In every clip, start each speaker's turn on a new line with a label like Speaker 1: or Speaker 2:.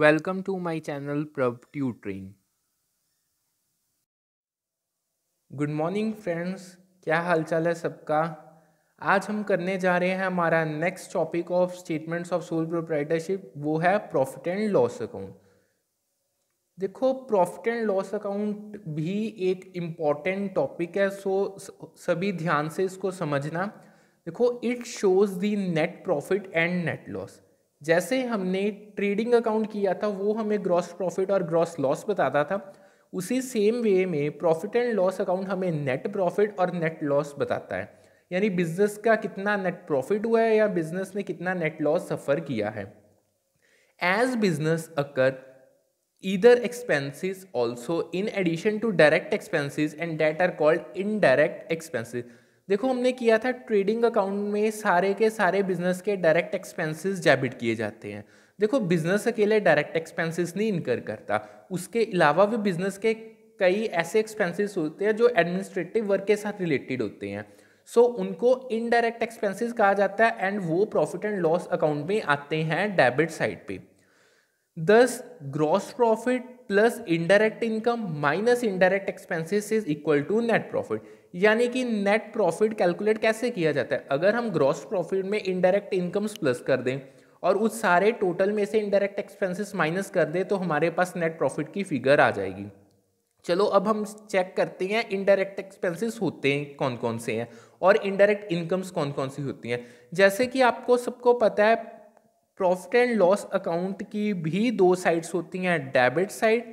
Speaker 1: welcome to my channel Prab tutoring good morning friends क्या हालचाल है सबका आज हम करने जा रहे हैं हमारा next topic of statements of sole proprietorship वो है प्रॉफिट एंड लॉस अकाउंट देखो प्रॉफिट एंड लॉस अकाउंट भी एक इम्पॉर्टेंट टॉपिक है सो सभी ध्यान से इसको समझना देखो it shows the net profit and net loss जैसे हमने ट्रेडिंग अकाउंट किया था वो हमें ग्रॉस प्रॉफिट और ग्रॉस लॉस बताता था उसी सेम वे में प्रॉफिट एंड लॉस अकाउंट हमें नेट प्रॉफिट और नेट लॉस बताता है यानी बिजनेस का कितना नेट प्रॉफिट हुआ है या बिजनेस ने कितना नेट लॉस सफ़र किया है as business occur either expenses also in addition to direct expenses and that are called indirect expenses देखो हमने किया था ट्रेडिंग अकाउंट में सारे के सारे बिजनेस के डायरेक्ट एक्सपेंसेस डेबिट किए जाते हैं देखो बिजनेस अकेले डायरेक्ट एक्सपेंसेस नहीं इनकर करता उसके अलावा भी बिजनेस के कई ऐसे एक्सपेंसेस होते हैं जो एडमिनिस्ट्रेटिव वर्क के साथ रिलेटेड होते हैं सो so, उनको इनडायरेक्ट एक्सपेंसेस कहा जाता है एंड वो प्रॉफिट एंड लॉस अकाउंट में आते हैं डेबिट साइड पे Thus, gross profit plus indirect income minus indirect expenses is equal to net profit यानी कि नेट प्रॉफिट कैलकुलेट कैसे किया जाता है अगर हम ग्रॉस प्रॉफिट में इनडायरेक्ट इनकम्स प्लस कर दें और उस सारे टोटल में से इनडायरेक्ट एक्सपेंसेस माइनस कर दें तो हमारे पास नेट प्रॉफिट की फिगर आ जाएगी चलो अब हम चेक करते हैं इनडायरेक्ट एक्सपेंसेस होते हैं कौन कौन से हैं और इनडायरेक्ट इनकम्स कौन कौन सी होती हैं जैसे कि आपको सबको पता है प्रॉफिट एंड लॉस अकाउंट की भी दो साइड्स होती हैं डेबिट साइड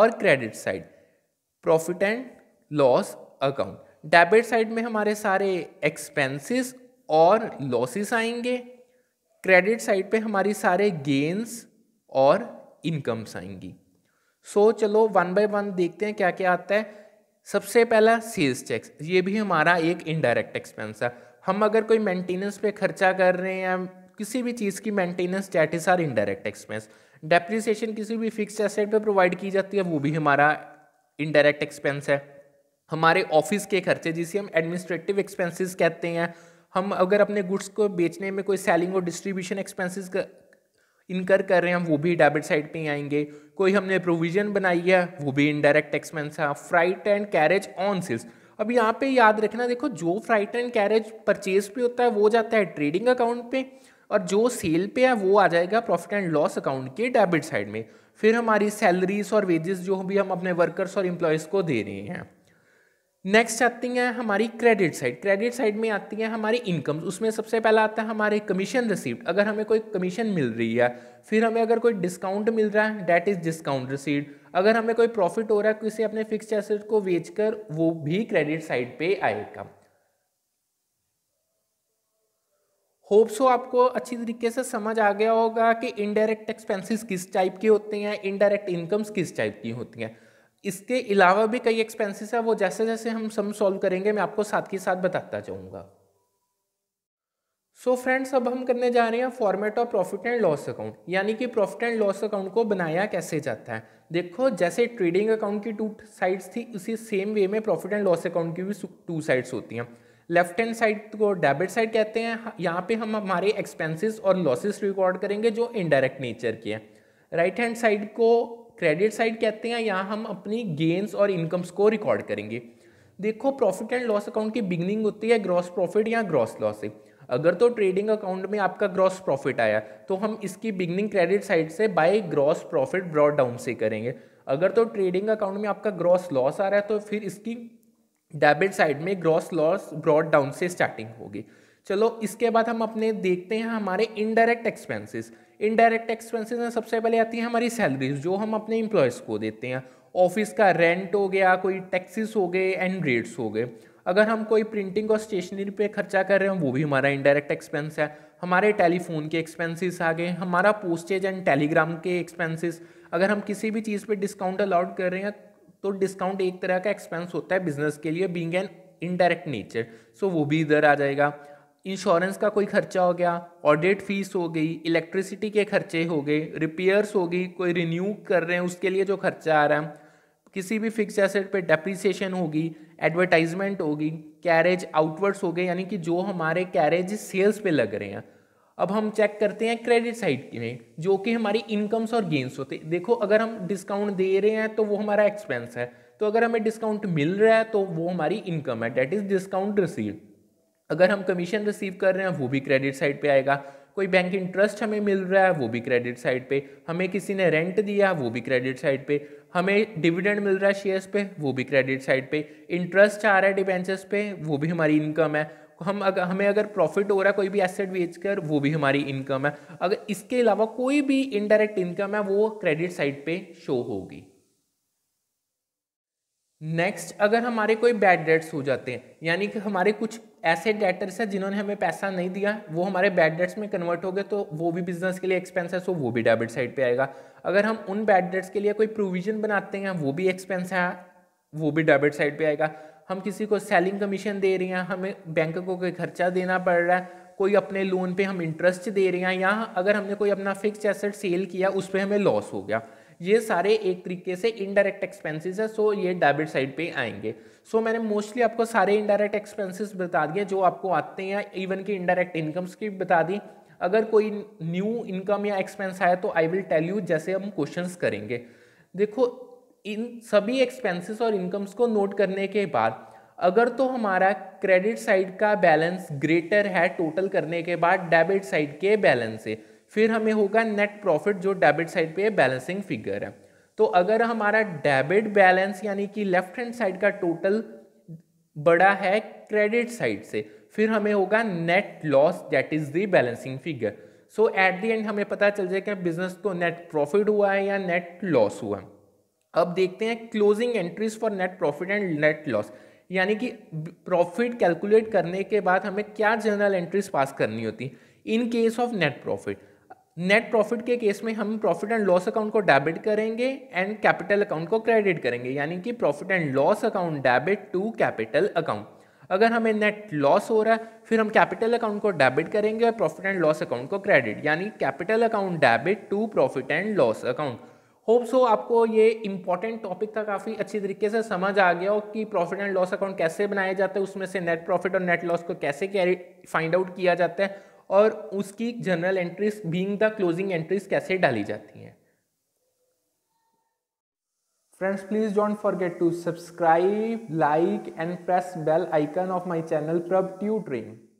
Speaker 1: और credit side profit and loss account debit side में हमारे सारे एक्सपेंसेस और लॉसेस आएंगे क्रेडिट साइड पे हमारी सारे गेन्स और इनकम्स आएंगी सो so, चलो वन बाय वन देखते हैं क्या क्या आता है सबसे पहला सेल्स टैक्स ये भी हमारा एक इनडायरेक्ट एक्सपेंस है हम अगर कोई मेंटेनेंस पे खर्चा कर रहे हैं किसी भी चीज़ की maintenance that is are indirect expense depreciation किसी भी फिक्स एसेट पे प्रोवाइड की जाती है वो भी हमारा इनडायरेक्ट एक्सपेंस है हमारे ऑफिस के खर्चे जिसे हम एडमिनिस्ट्रेटिव एक्सपेंसेस कहते हैं हम अगर अपने गुड्स को बेचने में कोई सेलिंग और डिस्ट्रीब्यूशन एक्सपेंसेस इनकर कर रहे हैं वो भी डेबिट साइड पे ही आएंगे कोई हमने प्रोविजन बनाई है वो भी इनडायरेक्ट एक्सपेंस है freight and carriage on sales अब यहाँ पे याद रखना देखो जो फ्राइट एंड कैरेज परचेज पे होता है वो जाता है ट्रेडिंग अकाउंट पे और जो सेल पे है वो आ जाएगा प्रॉफिट एंड लॉस अकाउंट के डेबिट साइड में फिर हमारी सैलरीज और वेजेस जो भी हम अपने वर्कर्स और एम्प्लॉयज़ को दे रहे हैं नेक्स्ट आती हैं हमारी क्रेडिट साइड क्रेडिट साइड में आती है हमारी इनकम उसमें सबसे पहला आता है हमारे कमीशन रिसीव्ड अगर हमें कोई कमीशन मिल रही है फिर हमें अगर कोई डिस्काउंट मिल रहा है डेट इज़ डिस्काउंट रिसीव्ड अगर हमें कोई प्रॉफिट हो रहा है किसी अपने फिक्स एसेट को बेचकर वो भी क्रेडिट साइड पे आएगा होप्सो आपको अच्छी तरीके से समझ आ गया होगा कि इनडायरेक्ट एक्सपेंसेस किस टाइप के होते हैं इनडायरेक्ट इनकम्स किस टाइप की होती हैं इसके अलावा भी कई एक्सपेंसेस हैं वो जैसे जैसे हम सम सॉल्व करेंगे मैं आपको साथ के साथ बताता चाहूँगा सो so फ्रेंड्स अब हम करने जा रहे हैं format of profit and loss account यानी कि प्रॉफिट एंड लॉस अकाउंट को बनाया कैसे जाता है देखो जैसे ट्रेडिंग अकाउंट की टू साइड्स थी उसी सेम वे में प्रॉफिट एंड लॉस अकाउंट की भी टू साइड्स होती हैं लेफ्ट हैंड साइड को डेबिट साइड कहते हैं यहाँ पे हम हमारे एक्सपेंसेस और लॉसेस रिकॉर्ड करेंगे जो इनडायरेक्ट नेचर के हैं राइट हैंड साइड को क्रेडिट साइड कहते हैं यहाँ हम अपनी गेन्स और इनकम्स को रिकॉर्ड करेंगे देखो प्रॉफिट एंड लॉस अकाउंट की बिगनिंग होती है ग्रॉस प्रॉफिट या ग्रॉस लॉस से अगर तो ट्रेडिंग अकाउंट में आपका ग्रॉस प्रॉफिट आया तो हम इसकी बिगनिंग क्रेडिट साइड से by gross profit brought down से करेंगे अगर तो ट्रेडिंग अकाउंट में आपका ग्रॉस लॉस आ रहा है तो फिर इसकी डेबिट साइड में ग्रॉस लॉस ब्रॉड डाउन से स्टार्टिंग होगी चलो इसके बाद हम अपने देखते हैं हमारे इनडायरेक्ट एक्सपेंसेस इनडायरेक्ट एक्सपेंसेस में सबसे पहले आती है हमारी सैलरीज जो हम अपने इम्प्लॉयज़ को देते हैं ऑफिस का रेंट हो गया कोई टैक्सेस हो गए एंड रेट्स हो गए अगर हम कोई प्रिंटिंग और स्टेशनरी पे खर्चा कर रहे हैं वो भी हमारा इनडायरेक्ट एक्सपेंस है हमारे टेलीफोन के एक्सपेंसेस आ गए हमारा पोस्टेज एंड टेलीग्राम के एक्सपेंसेस अगर हम किसी भी चीज़ पे डिस्काउंट अलाउड कर रहे हैं तो डिस्काउंट एक तरह का एक्सपेंस होता है बिजनेस के लिए being an indirect nature so वो भी इधर आ जाएगा इंश्योरेंस का कोई खर्चा हो गया ऑडिट फीस हो गई इलेक्ट्रिसिटी के खर्चे हो गए रिपेयर्स हो गई कोई रिन्यू कर रहे हैं उसके लिए जो खर्चा आ रहा है किसी भी फिक्स एसेट पे डेप्रिसिएशन होगी एडवर्टाइजमेंट होगी कैरेज आउटवर्ड्स हो गए यानी कि जो हमारे कैरेज सेल्स पे लग रहे हैं अब हम चेक करते हैं क्रेडिट साइड में जो कि हमारी इनकम्स और गेंस होते हैं देखो अगर हम डिस्काउंट दे रहे हैं तो वो हमारा एक्सपेंस है तो अगर हमें डिस्काउंट मिल रहा है तो वो हमारी इनकम है डेट इज़ डिस्काउंट रिसीव अगर हम कमीशन रिसीव कर रहे हैं वो भी क्रेडिट साइड पे आएगा कोई बैंक इंटरेस्ट हमें मिल रहा है वो भी क्रेडिट साइड पे हमें किसी ने रेंट दिया वो भी क्रेडिट साइड पे हमें डिविडेंड मिल रहा है शेयर्स पे वो भी क्रेडिट साइड पे इंटरेस्ट आ रहा है डिबेंचर्स पे वो भी हमारी इनकम है हम अगर हमें अगर प्रॉफिट हो रहा है कोई भी एसेट बेच कर वो भी हमारी इनकम है अगर इसके अलावा कोई भी इनडायरेक्ट इनकम है वो क्रेडिट साइड पे शो होगी नेक्स्ट अगर हमारे कोई बैड डेट्स हो जाते हैं यानी कि हमारे कुछ ऐसे डेटर्स हैं जिन्होंने हमें पैसा नहीं दिया वो हमारे बैड डेट्स में कन्वर्ट हो गए तो वो भी बिजनेस के लिए एक्सपेंस है सो वो भी डेबिट साइड पे आएगा अगर हम उन बैड डेट्स के लिए कोई प्रोविजन बनाते हैं वो भी एक्सपेंस है वो भी डेबिट साइड पे आएगा हम किसी को सेलिंग कमीशन दे रहे हैं हमें बैंक को कोई खर्चा देना पड़ रहा है कोई अपने लोन पे हम इंटरेस्ट दे रहे हैं या अगर हमने कोई अपना फिक्स एसेट सेल किया उस पर हमें लॉस हो गया ये सारे एक तरीके से इनडायरेक्ट एक्सपेंसेस है सो ये डेबिट साइड पे आएंगे सो मैंने मोस्टली आपको सारे इनडायरेक्ट एक्सपेंसेस बता दिए जो आपको आते हैं इवन की इनडायरेक्ट इनकम्स की बता दी अगर कोई न्यू इनकम या एक्सपेंस आया तो आई विल टेल यू जैसे हम क्वेश्चंस करेंगे देखो इन सभी एक्सपेंसेस और इनकम्स को नोट करने के बाद अगर तो हमारा क्रेडिट साइड का बैलेंस ग्रेटर है टोटल करने के बाद डेबिट साइड के बैलेंस तो से फिर हमें होगा नेट प्रॉफिट जो डेबिट साइड पे बैलेंसिंग फिगर है तो अगर हमारा डेबिट बैलेंस यानी कि लेफ्ट हैंड साइड का टोटल बड़ा है क्रेडिट साइड से फिर हमें होगा net loss that is the balancing figure so at the end हमें पता चल जाएगा बिजनेस को नेट प्रॉफिट हुआ है या नेट लॉस हुआ है अब देखते हैं closing entries for net profit and net loss यानी कि प्रॉफिट कैलकुलेट करने के बाद हमें क्या जनरल एंट्रीज पास करनी होती in case of net profit net profit के केस में हम प्रॉफिट एंड लॉस अकाउंट को डेबिट करेंगे एंड कैपिटल अकाउंट को क्रेडिट करेंगे यानी कि profit and loss account debit to capital account अगर हमें नेट लॉस हो रहा है फिर हम कैपिटल अकाउंट को डेबिट करेंगे और प्रॉफिट एंड लॉस अकाउंट को क्रेडिट यानी capital account debit to profit and loss account hope so आपको ये इंपॉर्टेंट टॉपिक था काफ़ी अच्छी तरीके से समझ आ गया हो कि प्रॉफिट एंड लॉस अकाउंट कैसे बनाया जाता है उसमें से नेट प्रॉफिट और नेट लॉस को कैसे कैरी फाइंड आउट किया जाता है और उसकी journal entries being the closing entries कैसे डाली जाती हैं friends please don't to subscribe like and press bell bell of my channel channel ट्यू tutoring